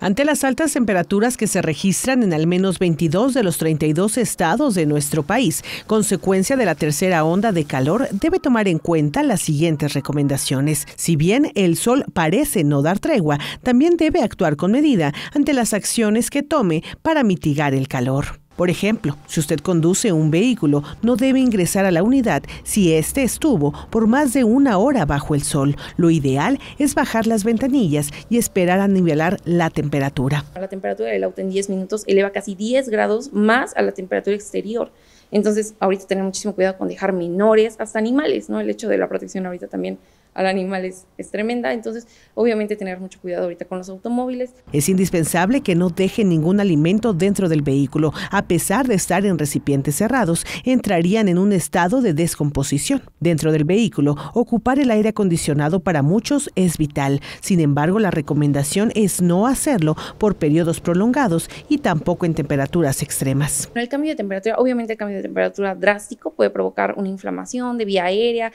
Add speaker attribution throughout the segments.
Speaker 1: Ante las altas temperaturas que se registran en al menos 22 de los 32 estados de nuestro país, consecuencia de la tercera onda de calor, debe tomar en cuenta las siguientes recomendaciones. Si bien el sol parece no dar tregua, también debe actuar con medida ante las acciones que tome para mitigar el calor. Por ejemplo, si usted conduce un vehículo, no debe ingresar a la unidad si este estuvo por más de una hora bajo el sol. Lo ideal es bajar las ventanillas y esperar a nivelar la temperatura.
Speaker 2: La temperatura del auto en 10 minutos eleva casi 10 grados más a la temperatura exterior. Entonces, ahorita tener muchísimo cuidado con dejar menores, hasta animales, ¿no? El hecho de la protección ahorita también al animal es, es, tremenda. Entonces, obviamente tener mucho cuidado ahorita con los automóviles.
Speaker 1: Es indispensable que no dejen ningún alimento dentro del vehículo. A pesar de estar en recipientes cerrados, entrarían en un estado de descomposición. Dentro del vehículo, ocupar el aire acondicionado para muchos es vital. Sin embargo, la recomendación es no hacerlo por periodos prolongados y tampoco en temperaturas extremas.
Speaker 2: El cambio de temperatura, obviamente el cambio de temperatura drástico puede provocar una inflamación de vía aérea,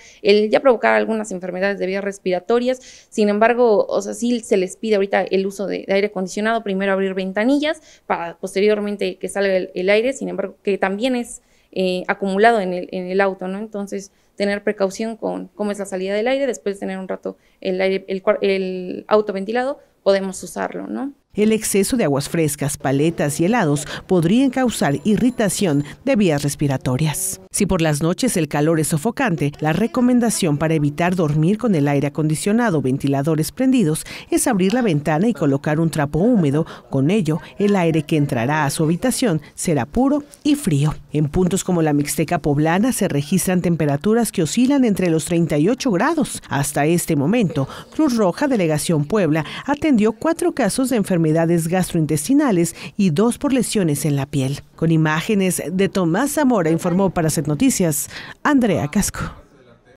Speaker 2: ya provocar algunas enfermedades de vías respiratorias. Sin embargo, o sea, si se les pide ahorita el uso de, aire acondicionado, primero abrir ventanillas para posteriormente que salga el, aire, sin embargo, que también es eh, acumulado en el, en el auto, ¿no? Entonces, tener precaución con cómo es la salida del aire, después de tener un rato el, aire, el, el auto ventilado, podemos usarlo, ¿no?
Speaker 1: El exceso de aguas frescas, paletas y helados podrían causar irritación de vías respiratorias. Si por las noches el calor es sofocante, la recomendación para evitar dormir con el aire acondicionado o ventiladores prendidos es abrir la ventana y colocar un trapo húmedo. Con ello, el aire que entrará a su habitación será puro y frío. En puntos como la Mixteca Poblana se registran temperaturas que oscilan entre los 38 grados. Hasta este momento, Cruz Roja Delegación Puebla atendió cuatro casos de enfermedades gastrointestinales y dos por lesiones en la piel. Con imágenes de Tomás Zamora informó para Set Noticias Andrea Casco.